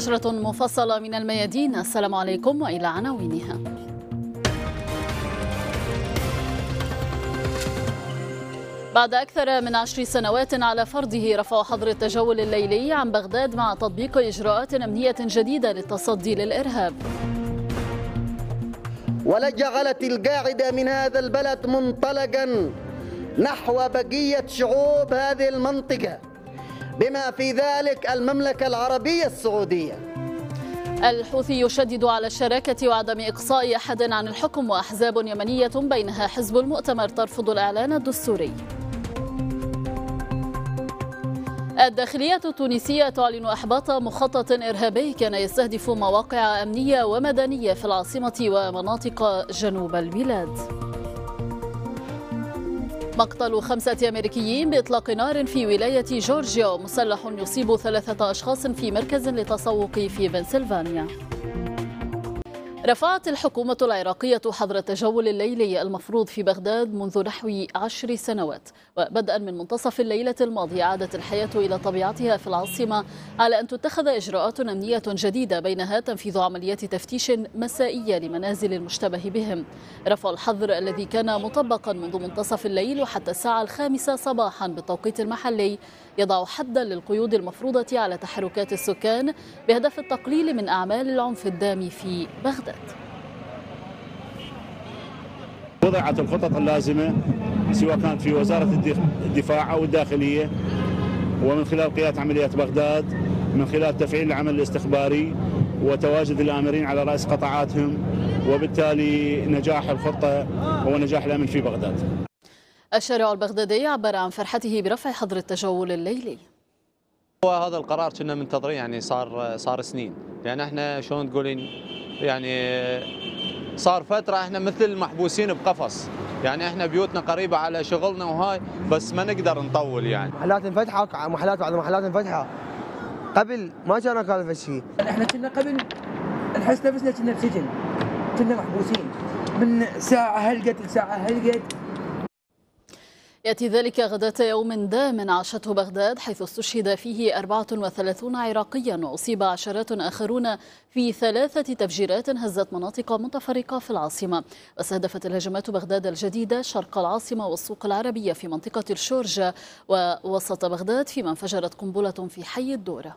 نشرة مفصلة من الميادين السلام عليكم وإلى عناوينها بعد أكثر من عشر سنوات على فرضه رفع حظر التجول الليلي عن بغداد مع تطبيق إجراءات أمنية جديدة للتصدي للإرهاب ولجعلت القاعدة من هذا البلد منطلقا نحو بقية شعوب هذه المنطقة بما في ذلك المملكة العربية السعودية الحوثي يشدد على الشراكة وعدم إقصاء أحد عن الحكم وأحزاب يمنية بينها حزب المؤتمر ترفض الإعلان الدستوري الداخلية التونسية تعلن إحباط مخطط إرهابي كان يستهدف مواقع أمنية ومدنية في العاصمة ومناطق جنوب البلاد مقتل خمسة أمريكيين بإطلاق نار في ولاية جورجيا مسلح يصيب ثلاثة أشخاص في مركز للتسوق في بنسلفانيا رفعت الحكومة العراقية حظر التجول الليلي المفروض في بغداد منذ نحو عشر سنوات وبدءا من منتصف الليلة الماضية عادت الحياة إلى طبيعتها في العاصمة على أن تتخذ إجراءات أمنية جديدة بينها تنفيذ عمليات تفتيش مسائية لمنازل المشتبه بهم رفع الحظر الذي كان مطبقا منذ منتصف الليل وحتى الساعة الخامسة صباحا بالتوقيت المحلي يضع حدا للقيود المفروضة على تحركات السكان بهدف التقليل من أعمال العنف الدامي في بغداد وضعت الخطط اللازمة سواء كانت في وزارة الدفاع أو الداخلية ومن خلال قيادة عمليات بغداد من خلال تفعيل العمل الاستخباري وتواجد الآمرين على رأس قطاعاتهم وبالتالي نجاح الخطة هو نجاح الأمن في بغداد الشارع البغدادي عبر عن فرحته برفع حظر التجول الليلي وهذا القرار كنا منتظرين يعني صار صار سنين لان يعني احنا شلون تقولين يعني صار فتره احنا مثل المحبوسين بقفص يعني احنا بيوتنا قريبه على شغلنا وهاي بس ما نقدر نطول يعني محلات انفتحت محلات بعد محلات انفتحت قبل ما كان كان شيء احنا كنا قبل نحس نفسنا كنا بسجن كنا محبوسين من ساعه هلقت لساعه هلقت يأتي ذلك غداة يوم دام عاشته بغداد حيث استشهد فيه 34 عراقيا وأصيب عشرات آخرون في ثلاثة تفجيرات هزت مناطق متفرقة في العاصمة واستهدفت الهجمات بغداد الجديدة شرق العاصمة والسوق العربية في منطقة الشورجة ووسط بغداد فيما انفجرت قنبلة في حي الدوره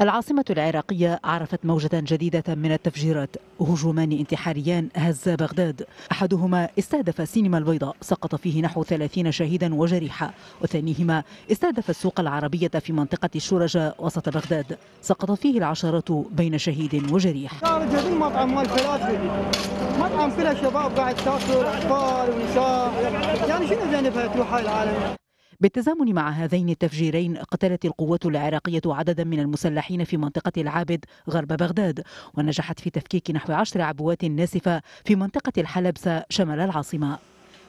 العاصمة العراقية عرفت موجة جديدة من التفجيرات هجومان انتحاريان هزا بغداد أحدهما استهدف السينما البيضاء سقط فيه نحو 30 شهيدا وجريحا وثانيهما استهدف السوق العربية في منطقة الشرجة وسط بغداد سقط فيه العشرات بين شهيد وجريح المطعم مال مطعم قاعد تاكل اطفال ونساء يعني شنو تروح العالم بالتزامن مع هذين التفجيرين قتلت القوات العراقية عددا من المسلحين في منطقة العابد غرب بغداد ونجحت في تفكيك نحو عشر عبوات ناسفة في منطقة الحلبسة شمال العاصمة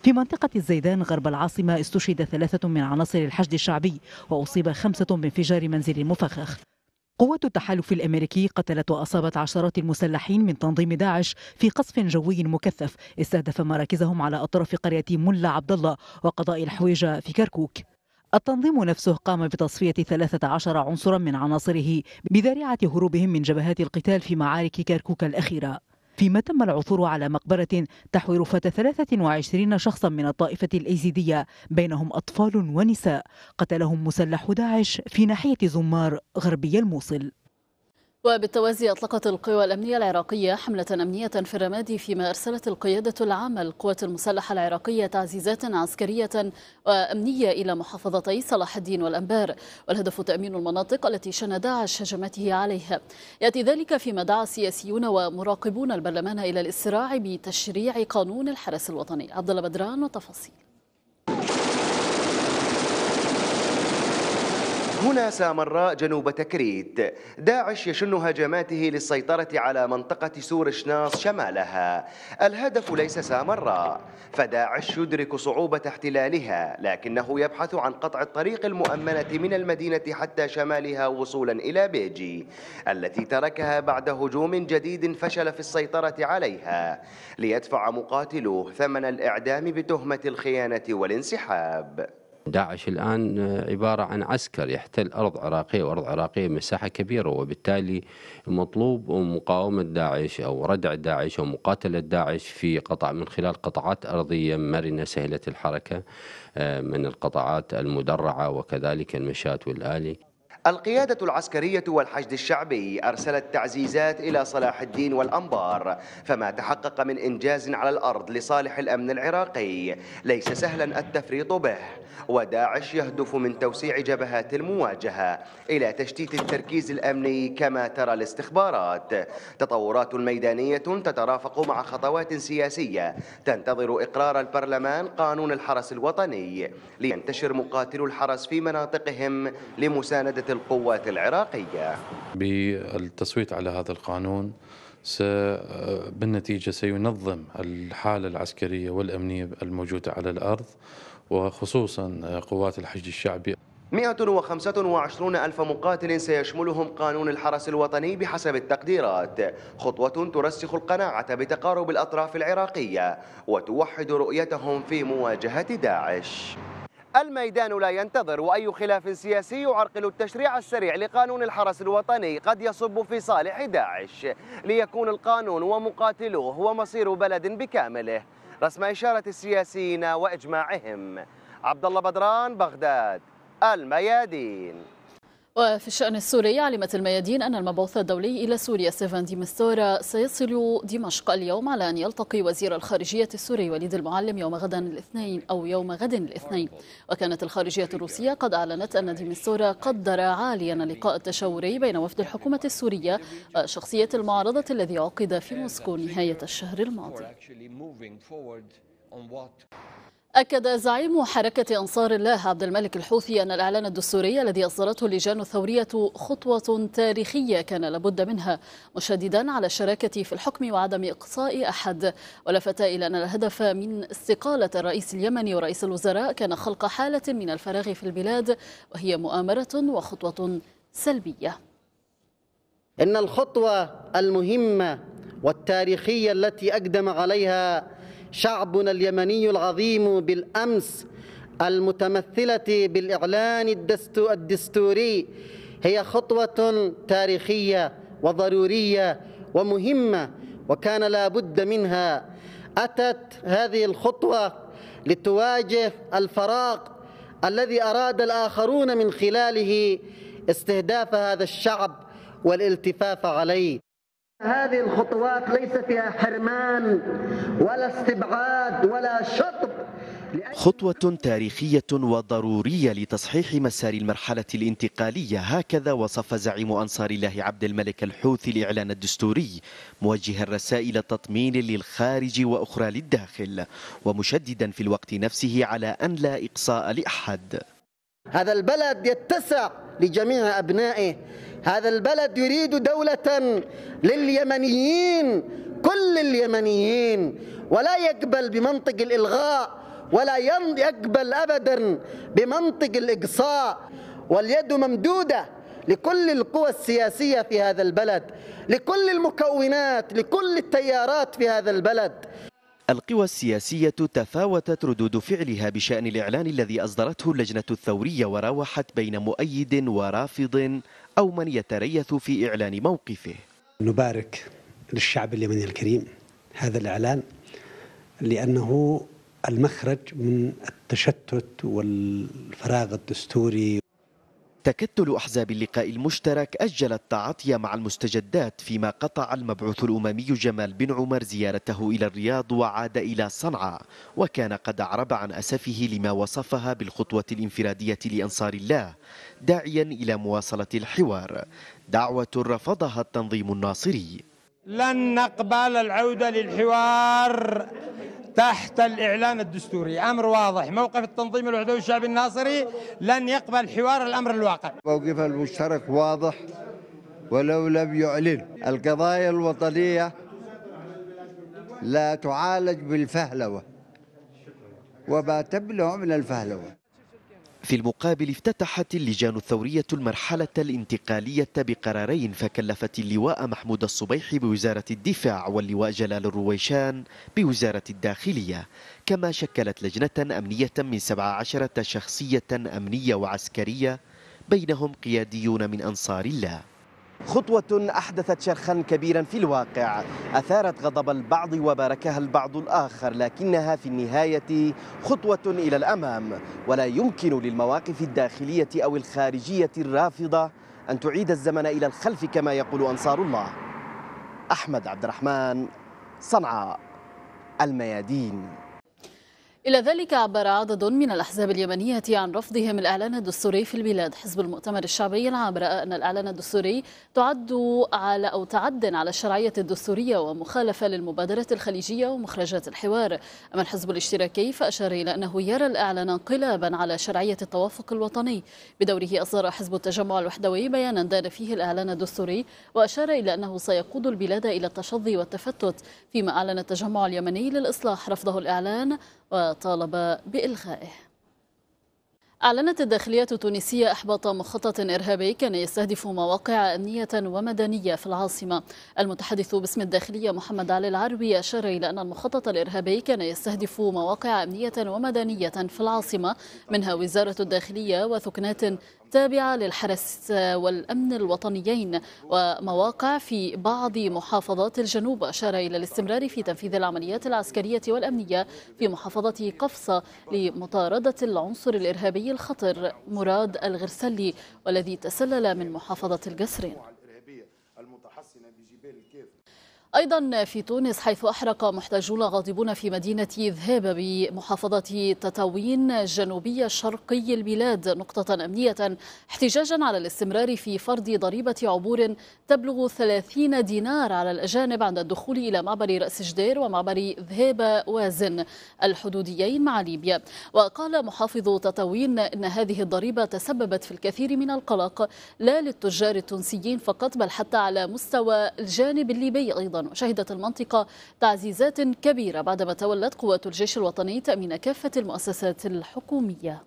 في منطقة الزيدان غرب العاصمة استشهد ثلاثة من عناصر الحشد الشعبي وأصيب خمسة بانفجار منزل مفخخ قوات التحالف الأمريكي قتلت وأصابت عشرات المسلحين من تنظيم داعش في قصف جوي مكثف استهدف مراكزهم على أطراف قرية ملا عبد الله وقضاء الحويجة في كركوك التنظيم نفسه قام بتصفية 13 عنصرا من عناصره بذريعة هروبهم من جبهات القتال في معارك كركوك الأخيرة فيما تم العثور على مقبرة تحوي رفاة 23 شخصا من الطائفة الأيزيدية بينهم أطفال ونساء قتلهم مسلح داعش في ناحية زمار غربي الموصل وبالتوازي أطلقت القوى الأمنية العراقية حملة أمنية في الرمادي فيما أرسلت القيادة العامة للقوات المسلحة العراقية تعزيزات عسكرية وأمنية إلى محافظتي صلاح الدين والأنبار والهدف تأمين المناطق التي شن داعش هجماته عليها يأتي ذلك فيما دعا سياسيون ومراقبون البرلمان إلى الإسراع بتشريع قانون الحرس الوطني عبد الله بدران وتفاصيل هنا سامراء جنوب تكريت داعش يشن هجماته للسيطرة على منطقة سور شناص شمالها الهدف ليس سامراء فداعش يدرك صعوبة احتلالها لكنه يبحث عن قطع الطريق المؤمنة من المدينة حتى شمالها وصولا إلى بيجي التي تركها بعد هجوم جديد فشل في السيطرة عليها ليدفع مقاتلوه ثمن الإعدام بتهمة الخيانة والانسحاب داعش الآن آه، عبارة عن عسكر يحتل أرض عراقية وأرض عراقية مساحة كبيرة وبالتالي مطلوب مقاومة داعش أو ردع داعش أو مقاتلة داعش في قطع من خلال قطعات أرضية مرنة سهلة الحركة آه، من القطعات المدرعة وكذلك المشاة والآلي القيادة العسكرية والحشد الشعبي أرسلت تعزيزات إلى صلاح الدين والأنبار فما تحقق من إنجاز على الأرض لصالح الأمن العراقي ليس سهلا التفريط به وداعش يهدف من توسيع جبهات المواجهة إلى تشتيت التركيز الأمني كما ترى الاستخبارات تطورات ميدانية تترافق مع خطوات سياسية تنتظر إقرار البرلمان قانون الحرس الوطني لينتشر مقاتلو الحرس في مناطقهم لمساندة القوات العراقية بالتصويت على هذا القانون بالنتيجة سينظم الحالة العسكرية والأمنية الموجودة على الأرض وخصوصا قوات الحشد الشعبي 125 ألف مقاتل سيشملهم قانون الحرس الوطني بحسب التقديرات خطوة ترسخ القناعة بتقارب الأطراف العراقية وتوحد رؤيتهم في مواجهة داعش الميدان لا ينتظر وأي خلاف سياسي يعرقل التشريع السريع لقانون الحرس الوطني قد يصب في صالح داعش ليكون القانون ومقاتلوه ومصير بلد بكامله رسم إشارة السياسيين وإجماعهم عبد الله بدران بغداد الميادين وفي الشأن السوري علمت الميادين أن المبعوث الدولي إلى سوريا سيفان ديمستورا سيصل دمشق اليوم على أن يلتقي وزير الخارجية السوري وليد المعلم يوم غدا الاثنين أو يوم غد الاثنين وكانت الخارجية الروسية قد أعلنت أن ديمستورا قدر عاليا اللقاء التشاوري بين وفد الحكومة السورية وشخصية المعارضة الذي عقد في موسكو نهاية الشهر الماضي أكد زعيم حركة أنصار الله عبد الملك الحوثي أن الإعلان الدستوري الذي أصدرته اللجان الثورية خطوة تاريخية كان لابد منها مشددا على الشراكة في الحكم وعدم إقصاء أحد ولفت إلى أن الهدف من استقالة الرئيس اليمني ورئيس الوزراء كان خلق حالة من الفراغ في البلاد وهي مؤامرة وخطوة سلبية إن الخطوة المهمة والتاريخية التي أقدم عليها شعبنا اليمني العظيم بالأمس المتمثلة بالإعلان الدستوري هي خطوة تاريخية وضرورية ومهمة وكان لا بد منها أتت هذه الخطوة لتواجه الفراغ الذي أراد الآخرون من خلاله استهداف هذا الشعب والالتفاف عليه هذه الخطوات ليس فيها حرمان ولا استبعاد ولا شطب خطوة تاريخية وضرورية لتصحيح مسار المرحلة الانتقالية هكذا وصف زعيم أنصار الله عبد الملك الحوثي الإعلان الدستوري موجها رسائل تطمين للخارج وأخرى للداخل ومشددا في الوقت نفسه على أن لا إقصاء لأحد هذا البلد يتسع لجميع أبنائه هذا البلد يريد دولة لليمنيين كل اليمنيين ولا يقبل بمنطق الإلغاء ولا يقبل أبدا بمنطق الإقصاء واليد ممدودة لكل القوى السياسية في هذا البلد لكل المكونات لكل التيارات في هذا البلد القوى السياسية تفاوتت ردود فعلها بشأن الإعلان الذي أصدرته اللجنة الثورية وراوحت بين مؤيد ورافض أو من يتريث في إعلان موقفه نبارك للشعب اليمني الكريم هذا الإعلان لأنه المخرج من التشتت والفراغ الدستوري تكتل أحزاب اللقاء المشترك أجل التعاطي مع المستجدات فيما قطع المبعوث الأممي جمال بن عمر زيارته إلى الرياض وعاد إلى صنعاء وكان قد أعرب عن أسفه لما وصفها بالخطوة الانفرادية لأنصار الله داعيا إلى مواصلة الحوار دعوة رفضها التنظيم الناصري لن نقبل العودة للحوار تحت الإعلان الدستوري أمر واضح موقف التنظيم الوحدوي الشعب الناصري لن يقبل حوار الأمر الواقع موقف المشترك واضح ولو لم يعلن القضايا الوطنية لا تعالج بالفهلوة وما تبلغ من الفهلوة في المقابل افتتحت اللجان الثورية المرحلة الانتقالية بقرارين فكلفت اللواء محمود الصبيح بوزارة الدفاع واللواء جلال الرويشان بوزارة الداخلية كما شكلت لجنة أمنية من 17 شخصية أمنية وعسكرية بينهم قياديون من أنصار الله خطوة أحدثت شرخا كبيرا في الواقع أثارت غضب البعض وباركها البعض الآخر لكنها في النهاية خطوة إلى الأمام ولا يمكن للمواقف الداخلية أو الخارجية الرافضة أن تعيد الزمن إلى الخلف كما يقول أنصار الله أحمد عبد الرحمن صنعاء الميادين إلى ذلك عبر عدد من الأحزاب اليمنية عن رفضهم الإعلان الدستوري في البلاد حزب المؤتمر الشعبي العام رأى أن الإعلان الدستوري تعد على أو تعد على الشرعية الدستورية ومخالفة للمبادرة الخليجية ومخرجات الحوار أما الحزب الاشتراكي فأشار إلى أنه يرى الإعلان انقلابا على شرعية التوافق الوطني بدوره أصدر حزب التجمع الوحدوي بيانا دان فيه الإعلان الدستوري وأشار إلى أنه سيقود البلاد إلى التشظي والتفتت فيما أعلن التجمع اليمني للإصلاح رفضه الإعلان وطالب بإلغائه أعلنت الداخلية التونسية إحباط مخطط إرهابي كان يستهدف مواقع أمنية ومدنية في العاصمة المتحدث باسم الداخلية محمد علي العربي أشار إلى أن المخطط الإرهابي كان يستهدف مواقع أمنية ومدنية في العاصمة منها وزارة الداخلية وثكنات التابعة للحرس والأمن الوطنيين ومواقع في بعض محافظات الجنوب أشار إلى الاستمرار في تنفيذ العمليات العسكرية والأمنية في محافظة قفصة لمطاردة العنصر الإرهابي الخطر مراد الغرسلي والذي تسلل من محافظة القصرين أيضا في تونس حيث أحرق محتجون غاضبون في مدينة ذهاب بمحافظة تتاوين جنوبية شرقي البلاد نقطة أمنية احتجاجا على الاستمرار في فرض ضريبة عبور تبلغ 30 دينار على الأجانب عند الدخول إلى معبر رأس جدير ومعبر ذهاب وازن الحدوديين مع ليبيا وقال محافظ تتاوين إن هذه الضريبة تسببت في الكثير من القلق لا للتجار التونسيين فقط بل حتى على مستوى الجانب الليبي أيضا وشهدت المنطقة تعزيزات كبيرة بعدما تولت قوات الجيش الوطني تأمين كافة المؤسسات الحكومية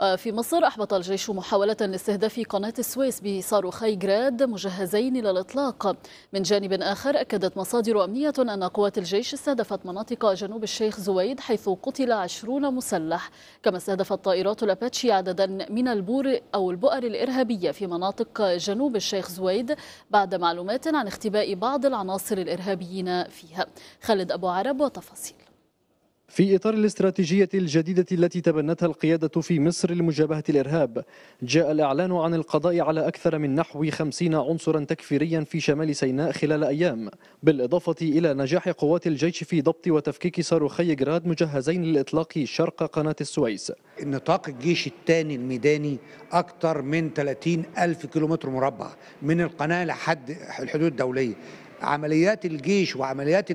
آه، في مصر أحبط الجيش محاولة لاستهداف قناة السويس بصاروخي جراد مجهزين للإطلاق من جانب آخر أكدت مصادر أمنية أن قوات الجيش استهدفت مناطق جنوب الشيخ زويد حيث قتل عشرون مسلح كما استهدفت طائرات الأباتشي عددا من البور أو البؤر الإرهابية في مناطق جنوب الشيخ زويد بعد معلومات عن اختباء بعض العناصر الإرهابيين فيها خالد أبو عرب وتفاصيل في إطار الاستراتيجية الجديدة التي تبنتها القيادة في مصر لمجابهة الإرهاب جاء الإعلان عن القضاء على أكثر من نحو خمسين عنصرا تكفيريا في شمال سيناء خلال أيام بالإضافة إلى نجاح قوات الجيش في ضبط وتفكيك صاروخي جراد مجهزين للإطلاق شرق قناة السويس نطاق الجيش الثاني الميداني أكثر من 30 ألف كيلومتر مربع من القناة لحد الحدود الدولية عمليات الجيش وعمليات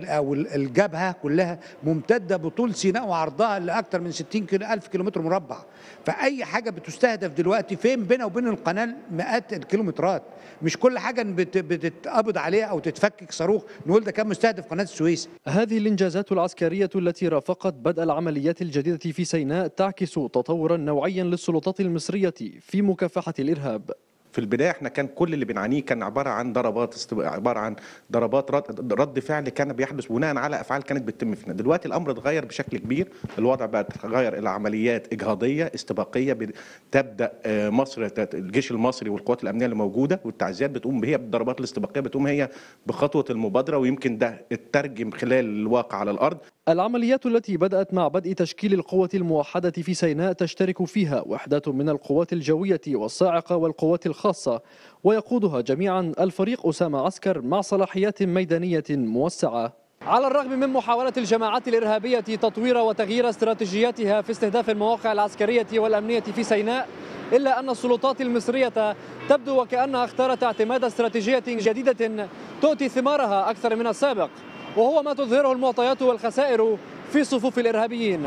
الجبهه كلها ممتده بطول سيناء وعرضها لاكثر من 60 الف كيلومتر مربع فاي حاجه بتستهدف دلوقتي فين بينها وبين القناه مئات الكيلومترات مش كل حاجه بتتقبض عليها او تتفكك صاروخ نقول ده كان مستهدف قناه السويس هذه الانجازات العسكريه التي رافقت بدء العمليات الجديده في سيناء تعكس تطورا نوعيا للسلطات المصريه في مكافحه الارهاب في البدايه احنا كان كل اللي بنعانيه كان عباره عن ضربات استب... عباره عن ضربات رد... رد فعل كان بيحدث بناء على افعال كانت بتتم فينا دلوقتي الامر اتغير بشكل كبير الوضع بقى اتغير الى عمليات اجهاضيه استباقيه ب... تبدا آه، مصر الجيش المصري والقوات الامنيه اللي موجوده والتعزيات بتقوم هي بالضربات الاستباقيه بتقوم هي بخطوه المبادره ويمكن ده اترجم خلال الواقع على الارض العمليات التي بدأت مع بدء تشكيل القوة الموحدة في سيناء تشترك فيها وحدات من القوات الجوية والصاعقة والقوات الخاصة ويقودها جميعا الفريق أسامة عسكر مع صلاحيات ميدانية موسعة على الرغم من محاولة الجماعات الإرهابية تطوير وتغيير استراتيجياتها في استهداف المواقع العسكرية والأمنية في سيناء إلا أن السلطات المصرية تبدو وكأنها اختارت اعتماد استراتيجية جديدة تؤتي ثمارها أكثر من السابق وهو ما تظهره المعطيات والخسائر في صفوف الإرهابيين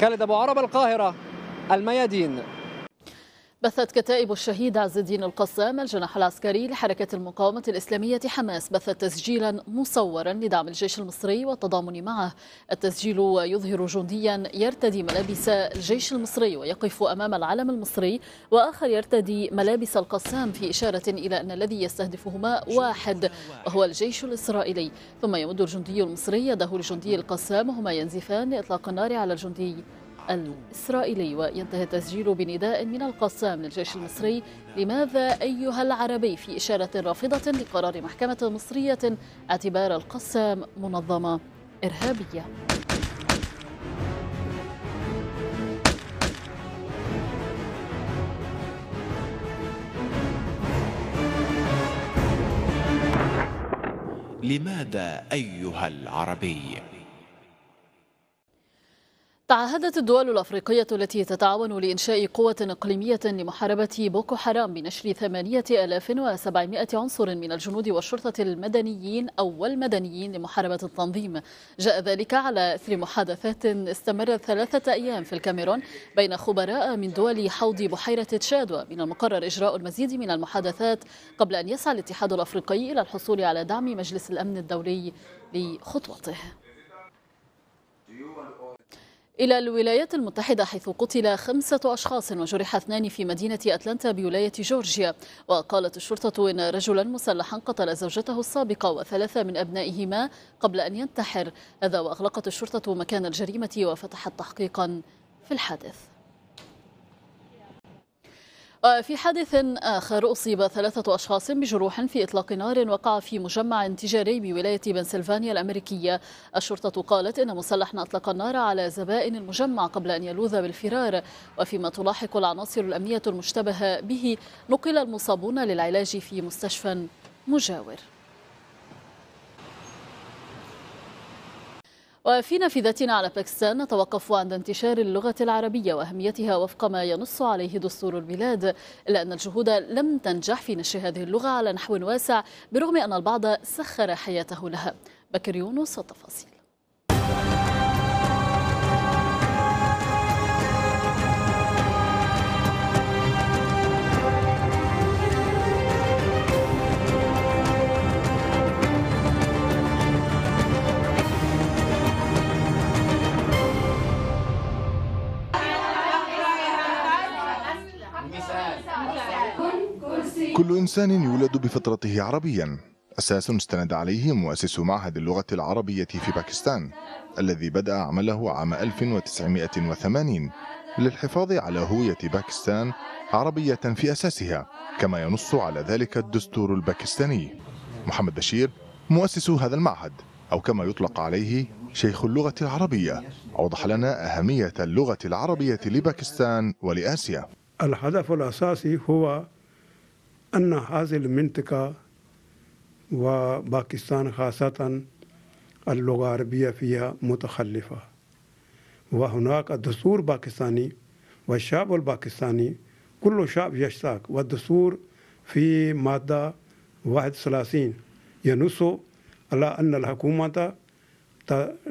خالد أبو عرب القاهرة الميادين بثت كتائب الشهيد عز الدين القسام الجناح العسكري لحركة المقاومة الإسلامية حماس بثت تسجيلا مصورا لدعم الجيش المصري والتضامن معه التسجيل يظهر جنديا يرتدي ملابس الجيش المصري ويقف أمام العلم المصري وآخر يرتدي ملابس القسام في إشارة إلى أن الذي يستهدفهما واحد وهو الجيش الإسرائيلي ثم يمد الجندي المصري يده لجندي القسام وهما ينزفان لإطلاق النار على الجندي الإسرائيلي وينتهي التسجيل بنداء من القسام للجيش المصري لماذا أيها العربي في إشارة رافضة لقرار محكمة مصرية اعتبار القسام منظمة إرهابية لماذا أيها العربي؟ تعهدت الدول الأفريقية التي تتعاون لإنشاء قوة إقليمية لمحاربة بوكو حرام بنشر 8700 عنصر من الجنود والشرطة المدنيين أو المدنيين لمحاربة التنظيم جاء ذلك على إثر محادثات استمرت ثلاثة أيام في الكاميرون بين خبراء من دول حوض بحيرة تشاد ومن المقرر إجراء المزيد من المحادثات قبل أن يسعى الاتحاد الأفريقي إلى الحصول على دعم مجلس الأمن الدولي لخطوته إلى الولايات المتحدة حيث قتل خمسة أشخاص وجرح اثنان في مدينة أتلانتا بولاية جورجيا وقالت الشرطة إن رجلا مسلحا قتل زوجته السابقة وثلاثة من أبنائهما قبل أن ينتحر هذا وأغلقت الشرطة مكان الجريمة وفتحت تحقيقا في الحادث آه، في حادث آخر أصيب ثلاثة أشخاص بجروح في إطلاق نار وقع في مجمع تجاري بولاية بنسلفانيا الأمريكية الشرطة قالت إن مسلحا أطلق النار على زبائن المجمع قبل أن يلوذ بالفرار وفيما تلاحق العناصر الأمنية المشتبه به نقل المصابون للعلاج في مستشفى مجاور وفي نافذتنا على باكستان نتوقف عند انتشار اللغة العربية وأهميتها وفق ما ينص عليه دستور البلاد إلا أن الجهود لم تنجح في نشر هذه اللغة على نحو واسع برغم أن البعض سخر حياته لها بكر يونس التفاصيل كل إنسان يولد بفطرته عربيا أساس استند عليه مؤسس معهد اللغة العربية في باكستان الذي بدأ عمله عام 1980 للحفاظ على هوية باكستان عربية في أساسها كما ينص على ذلك الدستور الباكستاني محمد بشير مؤسس هذا المعهد أو كما يطلق عليه شيخ اللغة العربية أوضح لنا أهمية اللغة العربية لباكستان ولآسيا الهدف الأساسي هو أن هذه المنطقة وباكستان خاصة اللغة العربية فيها متخلفة وهناك الدستور باكستاني والشعب الباكستاني كل شعب يشتاق والدستور في مادة 31 ينص على أن الحكومة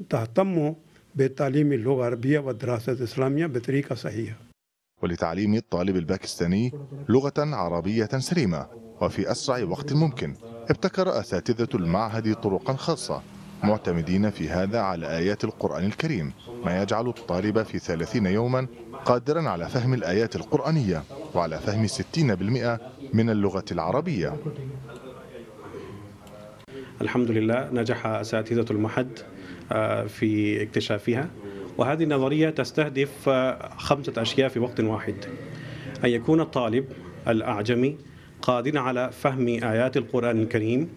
تهتم بتعليم اللغة العربية والدراسة الإسلامية بطريقة صحيحة ولتعليم الطالب الباكستاني لغة عربية سليمة وفي أسرع وقت ممكن ابتكر أساتذة المعهد طرقا خاصة معتمدين في هذا على آيات القرآن الكريم ما يجعل الطالب في ثلاثين يوما قادرا على فهم الآيات القرآنية وعلى فهم ستين بالمئة من اللغة العربية الحمد لله نجح أساتذة المحد آه، في اكتشافها وهذه النظرية تستهدف خمسة أشياء في وقت واحد أن يكون الطالب الأعجمي قادرا على فهم آيات القرآن الكريم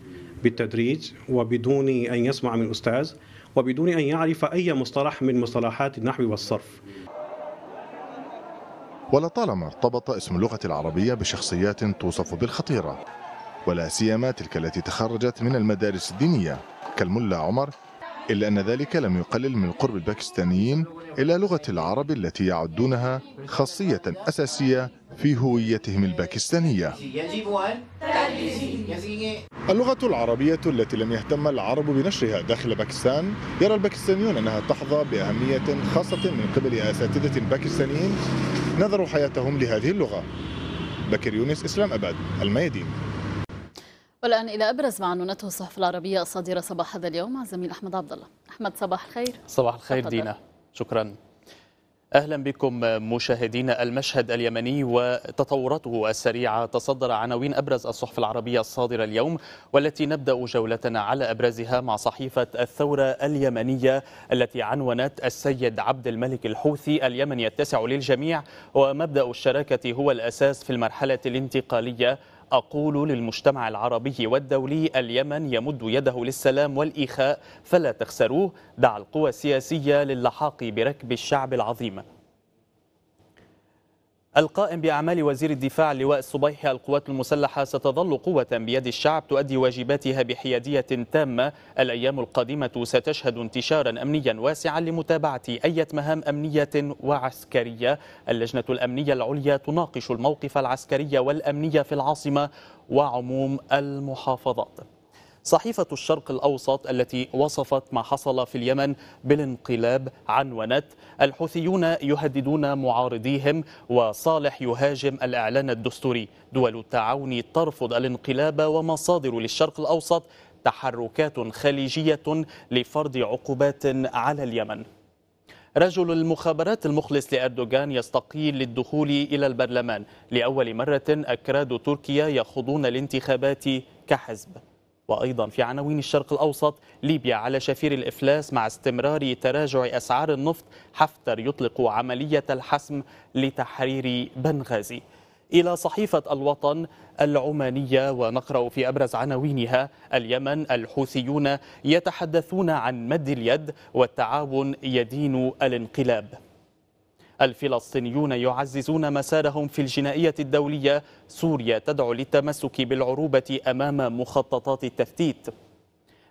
بالتدريج وبدون أن يسمع من أستاذ وبدون أن يعرف أي مصطلح من مصطلحات النحو والصرف ولطالما ارتبط اسم اللغة العربية بشخصيات توصف بالخطيرة ولا سيما تلك التي تخرجت من المدارس الدينية كالملا عمر إلا أن ذلك لم يقلل من قرب الباكستانيين إلى لغة العرب التي يعدونها خاصية أساسية في هويتهم الباكستانية اللغة العربية التي لم يهتم العرب بنشرها داخل باكستان يرى الباكستانيون أنها تحظى بأهمية خاصة من قبل أساتذة باكستانيين نذروا حياتهم لهذه اللغة بكر يونس إسلام أباد الميادين والآن إلى أبرز ما عنونته الصحف العربية الصادرة صباح هذا اليوم مع الزميل أحمد عبد الله أحمد صباح الخير صباح الخير دينا شكرا أهلا بكم مشاهدين المشهد اليمني وتطورته السريعة تصدر عناوين أبرز الصحف العربية الصادرة اليوم والتي نبدأ جولتنا على أبرزها مع صحيفة الثورة اليمنية التي عنونت السيد عبد الملك الحوثي اليمن يتسع للجميع ومبدأ الشراكة هو الأساس في المرحلة الانتقالية أقول للمجتمع العربي والدولي اليمن يمد يده للسلام والإخاء فلا تخسروه دع القوى السياسية للحاق بركب الشعب العظيم القائم بأعمال وزير الدفاع اللواء الصبيحي القوات المسلحة ستظل قوة بيد الشعب تؤدي واجباتها بحيادية تامة الأيام القادمة ستشهد انتشارا أمنيا واسعا لمتابعة أي مهام أمنية وعسكرية اللجنة الأمنية العليا تناقش الموقف العسكري والأمني في العاصمة وعموم المحافظات صحيفة الشرق الأوسط التي وصفت ما حصل في اليمن بالانقلاب عنونت الحوثيون يهددون معارضيهم وصالح يهاجم الإعلان الدستوري دول التعاون ترفض الانقلاب ومصادر للشرق الأوسط تحركات خليجية لفرض عقوبات على اليمن رجل المخابرات المخلص لأردوغان يستقيل للدخول إلى البرلمان لأول مرة أكراد تركيا يخوضون الانتخابات كحزب وأيضا في عناوين الشرق الأوسط ليبيا على شفير الإفلاس مع استمرار تراجع أسعار النفط حفتر يطلق عملية الحسم لتحرير بنغازي إلى صحيفة الوطن العمانية ونقرأ في أبرز عناوينها اليمن الحوثيون يتحدثون عن مد اليد والتعاون يدين الانقلاب الفلسطينيون يعززون مسارهم في الجنائية الدولية سوريا تدعو للتمسك بالعروبة أمام مخططات التفتيت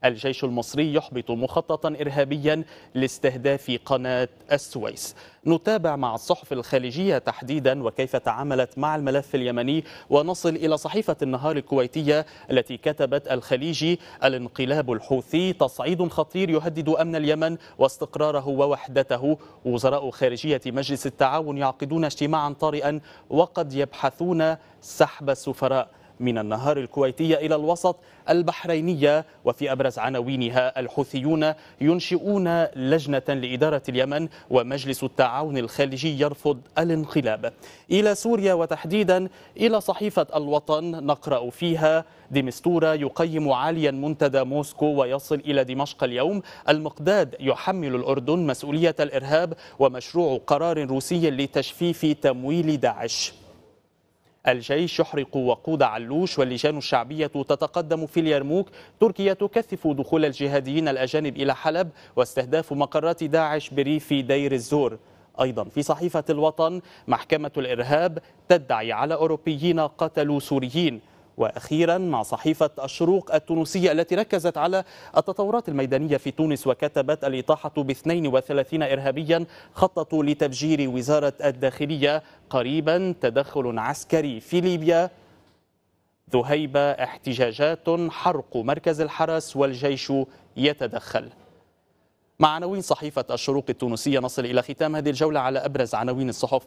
الجيش المصري يحبط مخططا إرهابيا لاستهداف قناة السويس نتابع مع الصحف الخليجية تحديدا وكيف تعاملت مع الملف اليمني ونصل إلى صحيفة النهار الكويتية التي كتبت الخليجي الانقلاب الحوثي تصعيد خطير يهدد أمن اليمن واستقراره ووحدته وزراء خارجية مجلس التعاون يعقدون اجتماعا طارئا وقد يبحثون سحب السفراء من النهار الكويتية إلى الوسط البحرينية وفي أبرز عناوينها الحوثيون ينشئون لجنة لإدارة اليمن ومجلس التعاون الخليجي يرفض الانقلاب إلى سوريا وتحديدا إلى صحيفة الوطن نقرأ فيها ديمستورا يقيم عاليا منتدى موسكو ويصل إلى دمشق اليوم المقداد يحمل الأردن مسؤولية الإرهاب ومشروع قرار روسي لتجفيف تمويل داعش الجيش يحرق وقود علوش واللجان الشعبية تتقدم في اليرموك تركيا تكثف دخول الجهاديين الأجانب إلى حلب واستهداف مقرات داعش بريف دير الزور أيضا في صحيفة الوطن محكمة الإرهاب تدعي على أوروبيين قتلوا سوريين واخيرا مع صحيفه الشروق التونسيه التي ركزت على التطورات الميدانيه في تونس وكتبت الاطاحه ب 32 ارهابيا خططوا لتفجير وزاره الداخليه قريبا تدخل عسكري في ليبيا ذهيبه احتجاجات حرق مركز الحرس والجيش يتدخل مع عناوين صحيفه الشروق التونسيه نصل الى ختام هذه الجوله على ابرز عناوين الصحف